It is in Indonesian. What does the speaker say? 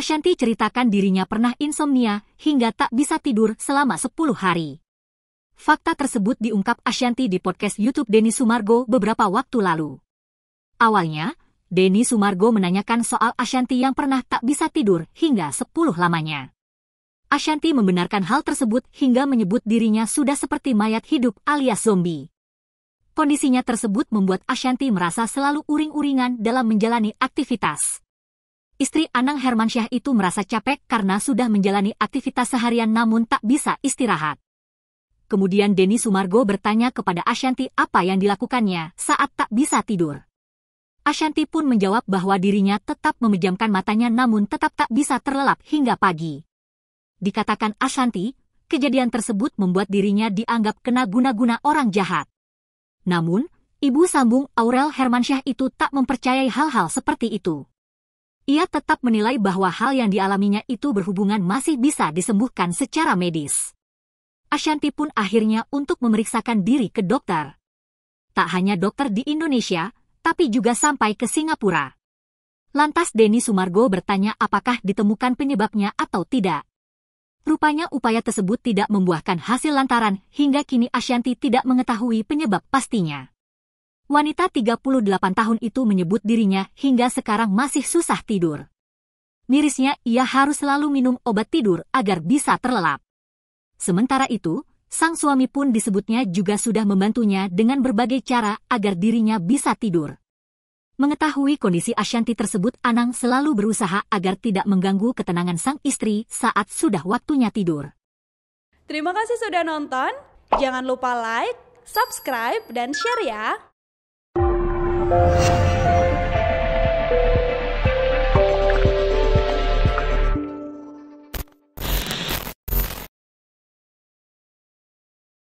Ashanti ceritakan dirinya pernah insomnia hingga tak bisa tidur selama 10 hari. Fakta tersebut diungkap Ashanti di podcast YouTube Denny Sumargo beberapa waktu lalu. Awalnya, Denny Sumargo menanyakan soal Ashanti yang pernah tak bisa tidur hingga 10 lamanya. Ashanti membenarkan hal tersebut hingga menyebut dirinya sudah seperti mayat hidup alias zombie. Kondisinya tersebut membuat Ashanti merasa selalu uring-uringan dalam menjalani aktivitas istri Anang Hermansyah itu merasa capek karena sudah menjalani aktivitas seharian namun tak bisa istirahat. Kemudian Denny Sumargo bertanya kepada Ashanti apa yang dilakukannya saat tak bisa tidur. Ashanti pun menjawab bahwa dirinya tetap memejamkan matanya namun tetap tak bisa terlelap hingga pagi. Dikatakan Ashanti, kejadian tersebut membuat dirinya dianggap kena guna-guna orang jahat. Namun, ibu sambung Aurel Hermansyah itu tak mempercayai hal-hal seperti itu. Ia tetap menilai bahwa hal yang dialaminya itu berhubungan masih bisa disembuhkan secara medis. Ashanti pun akhirnya untuk memeriksakan diri ke dokter. Tak hanya dokter di Indonesia, tapi juga sampai ke Singapura. Lantas Denny Sumargo bertanya apakah ditemukan penyebabnya atau tidak. Rupanya upaya tersebut tidak membuahkan hasil lantaran hingga kini Ashanti tidak mengetahui penyebab pastinya wanita 38 tahun itu menyebut dirinya hingga sekarang masih susah tidur. Mirisnya, ia harus selalu minum obat tidur agar bisa terlelap. Sementara itu, sang suami pun disebutnya juga sudah membantunya dengan berbagai cara agar dirinya bisa tidur. Mengetahui kondisi Ashanti tersebut, Anang selalu berusaha agar tidak mengganggu ketenangan sang istri saat sudah waktunya tidur. Terima kasih sudah nonton. Jangan lupa like, subscribe, dan share ya. Oh,